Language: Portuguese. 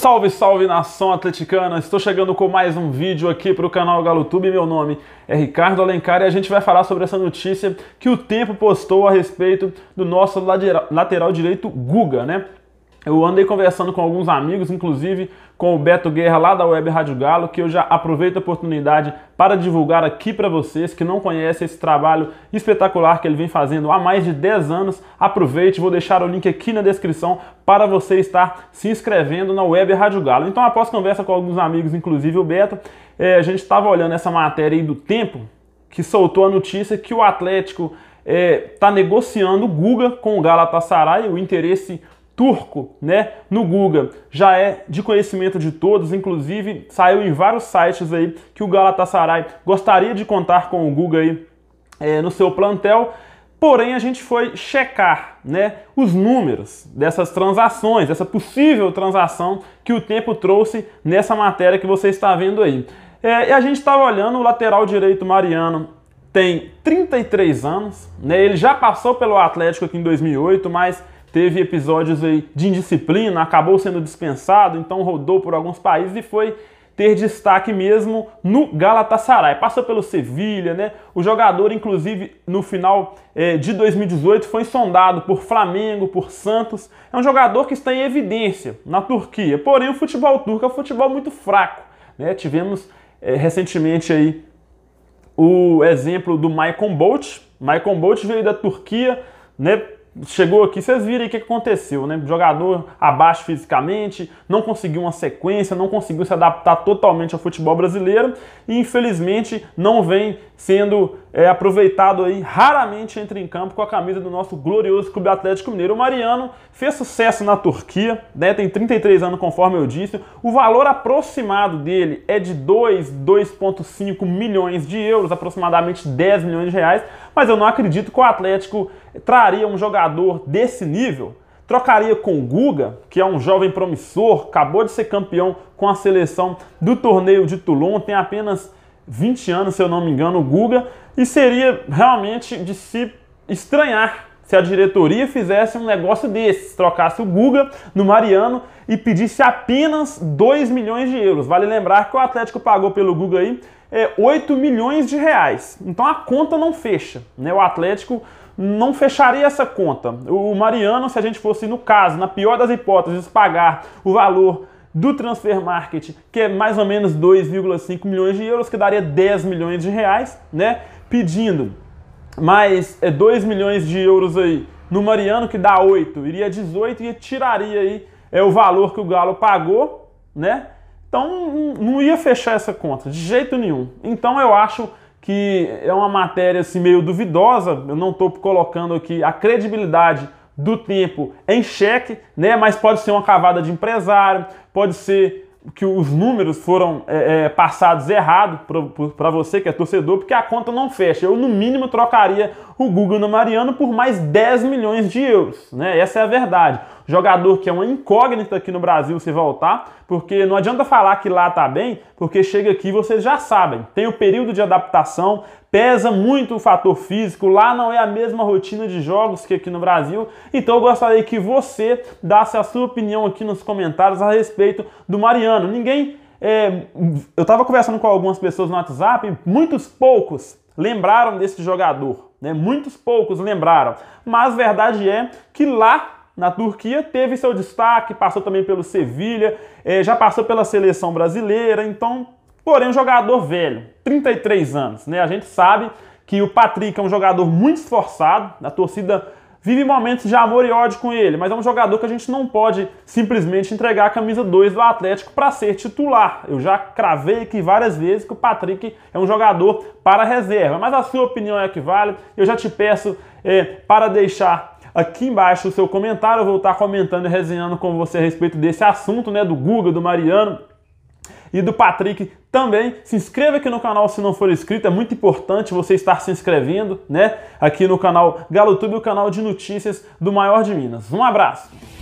Salve, salve nação atleticana! Estou chegando com mais um vídeo aqui para o canal GaloTube. Meu nome é Ricardo Alencar e a gente vai falar sobre essa notícia que o Tempo postou a respeito do nosso lateral direito Guga, né? Eu andei conversando com alguns amigos, inclusive com o Beto Guerra lá da Web Rádio Galo, que eu já aproveito a oportunidade para divulgar aqui para vocês que não conhecem esse trabalho espetacular que ele vem fazendo há mais de 10 anos. Aproveite, vou deixar o link aqui na descrição para você estar se inscrevendo na Web Rádio Galo. Então, após conversa com alguns amigos, inclusive o Beto, é, a gente estava olhando essa matéria aí do tempo que soltou a notícia que o Atlético está é, negociando o Guga com o Galatasaray, o interesse turco, né, no Guga. Já é de conhecimento de todos, inclusive saiu em vários sites aí que o Galatasaray gostaria de contar com o Guga aí é, no seu plantel. Porém, a gente foi checar né, os números dessas transações, dessa possível transação que o tempo trouxe nessa matéria que você está vendo aí. É, e a gente estava olhando o lateral direito Mariano tem 33 anos, né? Ele já passou pelo Atlético aqui em 2008, mas teve episódios aí de indisciplina, acabou sendo dispensado, então rodou por alguns países e foi ter destaque mesmo no Galatasaray. Passou pelo Sevilha, né? O jogador, inclusive, no final é, de 2018 foi sondado por Flamengo, por Santos. É um jogador que está em evidência na Turquia. Porém, o futebol turco é um futebol muito fraco. Né? Tivemos é, recentemente aí o exemplo do Maicon Bolt. Maicon Bolt veio da Turquia, né? chegou aqui, vocês viram aí o que aconteceu, né? Jogador abaixo fisicamente, não conseguiu uma sequência, não conseguiu se adaptar totalmente ao futebol brasileiro e infelizmente não vem sendo é aproveitado aí, raramente entra em campo com a camisa do nosso glorioso Clube Atlético Mineiro. O Mariano fez sucesso na Turquia, né, tem 33 anos, conforme eu disse. O valor aproximado dele é de 2, 2,5 milhões de euros, aproximadamente 10 milhões de reais. Mas eu não acredito que o Atlético traria um jogador desse nível trocaria com o Guga, que é um jovem promissor, acabou de ser campeão com a seleção do torneio de Toulon, tem apenas 20 anos, se eu não me engano, o Guga, e seria realmente de se estranhar se a diretoria fizesse um negócio desses, trocasse o Guga no Mariano e pedisse apenas 2 milhões de euros. Vale lembrar que o Atlético pagou pelo Guga aí é, 8 milhões de reais. Então a conta não fecha, né? O Atlético não fecharia essa conta. O Mariano, se a gente fosse, no caso, na pior das hipóteses, pagar o valor do transfer market, que é mais ou menos 2,5 milhões de euros, que daria 10 milhões de reais, né? pedindo mais é, 2 milhões de euros aí no Mariano, que dá 8, iria 18 e tiraria aí é, o valor que o Galo pagou, né? Então hum, não ia fechar essa conta, de jeito nenhum. Então eu acho que é uma matéria assim, meio duvidosa, eu não estou colocando aqui a credibilidade do tempo em xeque, né? Mas pode ser uma cavada de empresário, pode ser que os números foram é, é, passados errado para você que é torcedor, porque a conta não fecha. Eu, no mínimo, trocaria o Guga no Mariano por mais 10 milhões de euros. Né? Essa é a verdade. Jogador que é uma incógnita aqui no Brasil se voltar, porque não adianta falar que lá tá bem, porque chega aqui vocês já sabem. Tem o período de adaptação, pesa muito o fator físico, lá não é a mesma rotina de jogos que aqui no Brasil. Então eu gostaria que você desse a sua opinião aqui nos comentários a respeito do Mariano. Ninguém. É, eu estava conversando com algumas pessoas no WhatsApp, muitos poucos lembraram desse jogador. Né? Muitos poucos lembraram. Mas a verdade é que lá na Turquia, teve seu destaque, passou também pelo Sevilha, é, já passou pela seleção brasileira, então, porém, um jogador velho, 33 anos, né? A gente sabe que o Patrick é um jogador muito esforçado, a torcida vive momentos de amor e ódio com ele, mas é um jogador que a gente não pode simplesmente entregar a camisa 2 do Atlético para ser titular. Eu já cravei aqui várias vezes que o Patrick é um jogador para reserva, mas a sua opinião é que vale. Eu já te peço é, para deixar aqui embaixo o seu comentário. Eu vou estar comentando e resenhando com você a respeito desse assunto, né? Do Guga, do Mariano e do Patrick também. Se inscreva aqui no canal se não for inscrito, é muito importante você estar se inscrevendo, né? Aqui no canal GaloTube, o canal de notícias do maior de Minas. Um abraço!